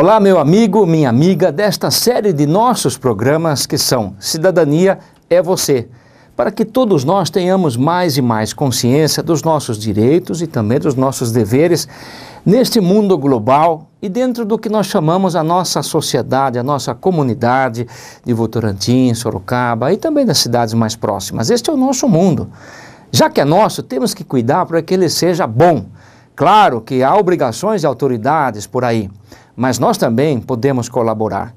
Olá, meu amigo, minha amiga, desta série de nossos programas que são Cidadania é Você, para que todos nós tenhamos mais e mais consciência dos nossos direitos e também dos nossos deveres neste mundo global e dentro do que nós chamamos a nossa sociedade, a nossa comunidade de Votorantim, Sorocaba e também das cidades mais próximas. Este é o nosso mundo. Já que é nosso, temos que cuidar para que ele seja bom Claro que há obrigações de autoridades por aí, mas nós também podemos colaborar.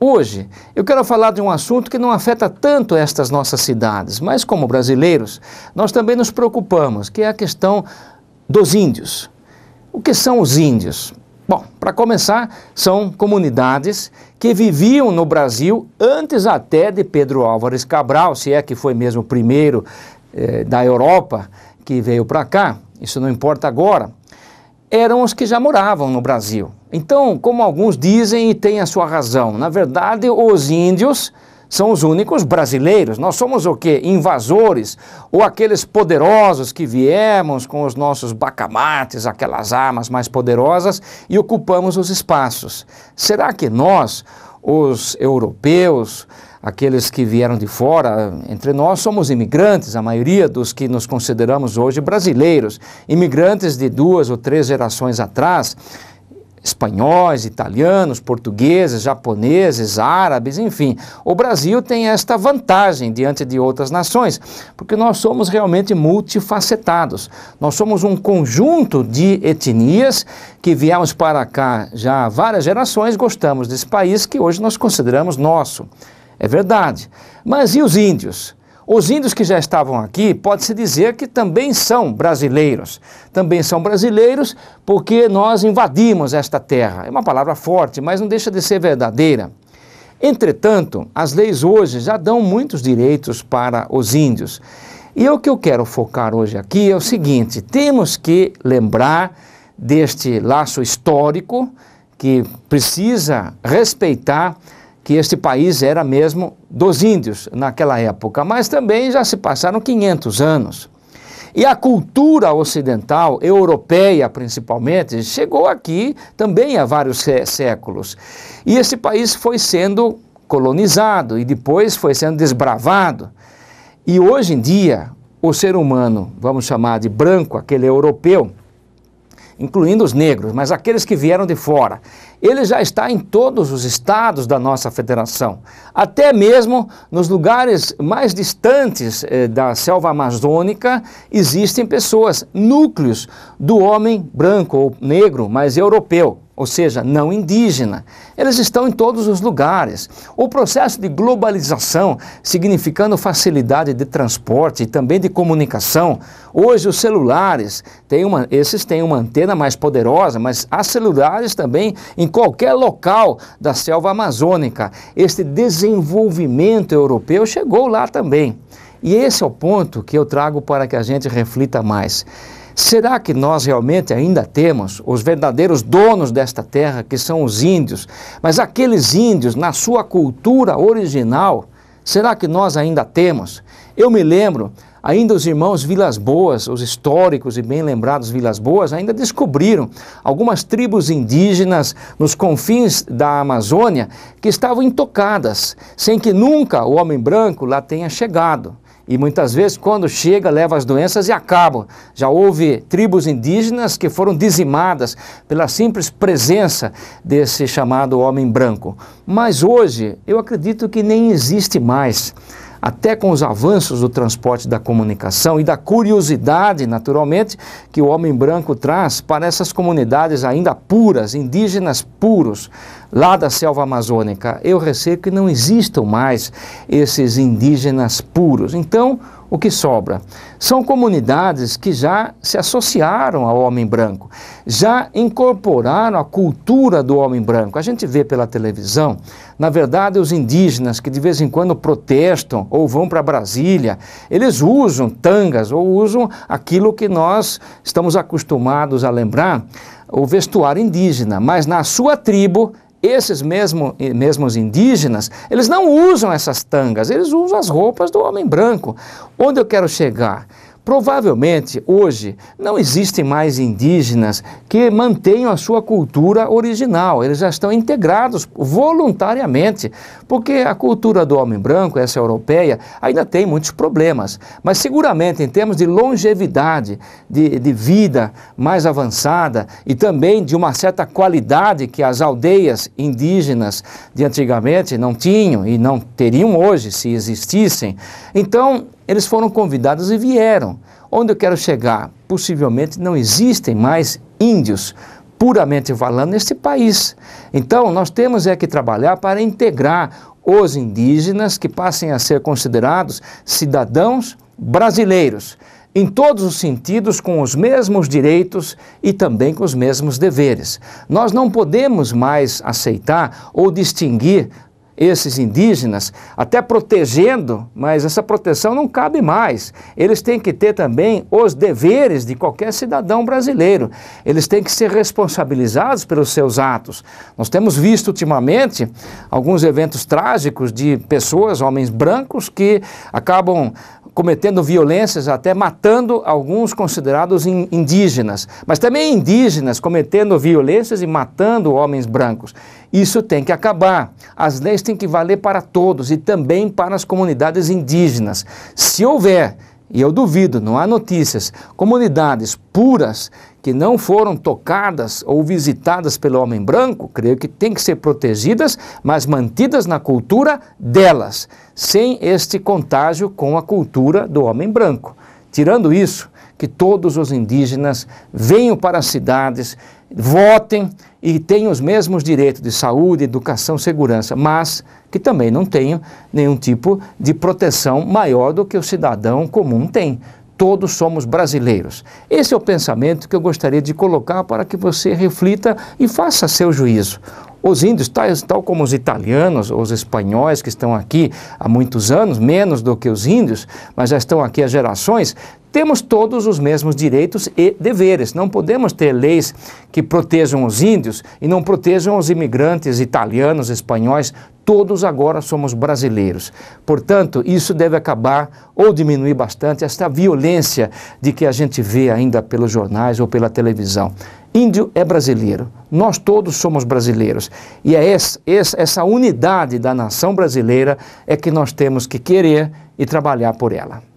Hoje, eu quero falar de um assunto que não afeta tanto estas nossas cidades, mas como brasileiros, nós também nos preocupamos, que é a questão dos índios. O que são os índios? Bom, para começar, são comunidades que viviam no Brasil antes até de Pedro Álvares Cabral, se é que foi mesmo o primeiro eh, da Europa que veio para cá, isso não importa agora eram os que já moravam no Brasil. Então, como alguns dizem e têm a sua razão, na verdade, os índios são os únicos brasileiros. Nós somos o quê? Invasores ou aqueles poderosos que viemos com os nossos bacamates, aquelas armas mais poderosas e ocupamos os espaços. Será que nós, os europeus, aqueles que vieram de fora, entre nós somos imigrantes, a maioria dos que nos consideramos hoje brasileiros, imigrantes de duas ou três gerações atrás, espanhóis, italianos, portugueses, japoneses, árabes, enfim. O Brasil tem esta vantagem diante de outras nações, porque nós somos realmente multifacetados. Nós somos um conjunto de etnias que viemos para cá já há várias gerações, gostamos desse país que hoje nós consideramos nosso. É verdade. Mas e os índios? Os índios que já estavam aqui, pode-se dizer que também são brasileiros. Também são brasileiros porque nós invadimos esta terra. É uma palavra forte, mas não deixa de ser verdadeira. Entretanto, as leis hoje já dão muitos direitos para os índios. E o que eu quero focar hoje aqui é o seguinte: temos que lembrar deste laço histórico que precisa respeitar que este país era mesmo dos índios naquela época, mas também já se passaram 500 anos. E a cultura ocidental, europeia principalmente, chegou aqui também há vários séculos. E esse país foi sendo colonizado e depois foi sendo desbravado. E hoje em dia, o ser humano, vamos chamar de branco, aquele europeu, incluindo os negros, mas aqueles que vieram de fora. Ele já está em todos os estados da nossa federação, até mesmo nos lugares mais distantes eh, da selva amazônica existem pessoas, núcleos do homem branco ou negro, mas europeu ou seja, não indígena. Eles estão em todos os lugares. O processo de globalização, significando facilidade de transporte e também de comunicação. Hoje os celulares têm uma, esses têm uma antena mais poderosa, mas há celulares também em qualquer local da selva amazônica. Este desenvolvimento europeu chegou lá também. E esse é o ponto que eu trago para que a gente reflita mais. Será que nós realmente ainda temos os verdadeiros donos desta terra, que são os índios? Mas aqueles índios, na sua cultura original, será que nós ainda temos? Eu me lembro, ainda os irmãos Vilas Boas, os históricos e bem lembrados Vilas Boas, ainda descobriram algumas tribos indígenas nos confins da Amazônia que estavam intocadas, sem que nunca o homem branco lá tenha chegado. E muitas vezes, quando chega, leva as doenças e acabam. Já houve tribos indígenas que foram dizimadas pela simples presença desse chamado homem branco. Mas hoje, eu acredito que nem existe mais até com os avanços do transporte da comunicação e da curiosidade, naturalmente, que o homem branco traz para essas comunidades ainda puras, indígenas puros, lá da selva amazônica. Eu receio que não existam mais esses indígenas puros. Então, o que sobra. São comunidades que já se associaram ao homem branco, já incorporaram a cultura do homem branco. A gente vê pela televisão, na verdade, os indígenas que de vez em quando protestam ou vão para Brasília, eles usam tangas ou usam aquilo que nós estamos acostumados a lembrar, o vestuário indígena, mas na sua tribo esses mesmo, mesmos indígenas, eles não usam essas tangas, eles usam as roupas do homem branco. Onde eu quero chegar? Provavelmente hoje não existem mais indígenas que mantenham a sua cultura original, eles já estão integrados voluntariamente, porque a cultura do homem branco, essa europeia, ainda tem muitos problemas. Mas seguramente em termos de longevidade, de, de vida mais avançada e também de uma certa qualidade que as aldeias indígenas de antigamente não tinham e não teriam hoje se existissem, então eles foram convidados e vieram. Onde eu quero chegar? Possivelmente não existem mais índios, puramente falando, neste país. Então, nós temos é que trabalhar para integrar os indígenas que passem a ser considerados cidadãos brasileiros, em todos os sentidos, com os mesmos direitos e também com os mesmos deveres. Nós não podemos mais aceitar ou distinguir esses indígenas, até protegendo, mas essa proteção não cabe mais. Eles têm que ter também os deveres de qualquer cidadão brasileiro. Eles têm que ser responsabilizados pelos seus atos. Nós temos visto ultimamente alguns eventos trágicos de pessoas, homens brancos, que acabam cometendo violências, até matando alguns considerados indígenas, mas também indígenas cometendo violências e matando homens brancos. Isso tem que acabar. As leis tem que valer para todos e também para as comunidades indígenas. Se houver, e eu duvido, não há notícias, comunidades puras que não foram tocadas ou visitadas pelo homem branco, creio que tem que ser protegidas, mas mantidas na cultura delas, sem este contágio com a cultura do homem branco. Tirando isso, que todos os indígenas venham para as cidades, votem e tenham os mesmos direitos de saúde, educação, segurança, mas que também não tenham nenhum tipo de proteção maior do que o cidadão comum tem. Todos somos brasileiros. Esse é o pensamento que eu gostaria de colocar para que você reflita e faça seu juízo. Os índios, tais, tal como os italianos, os espanhóis que estão aqui há muitos anos, menos do que os índios, mas já estão aqui há gerações, temos todos os mesmos direitos e deveres. Não podemos ter leis que protejam os índios e não protejam os imigrantes italianos, espanhóis. Todos agora somos brasileiros. Portanto, isso deve acabar ou diminuir bastante esta violência de que a gente vê ainda pelos jornais ou pela televisão. Índio é brasileiro, nós todos somos brasileiros. E é essa, essa unidade da nação brasileira é que nós temos que querer e trabalhar por ela.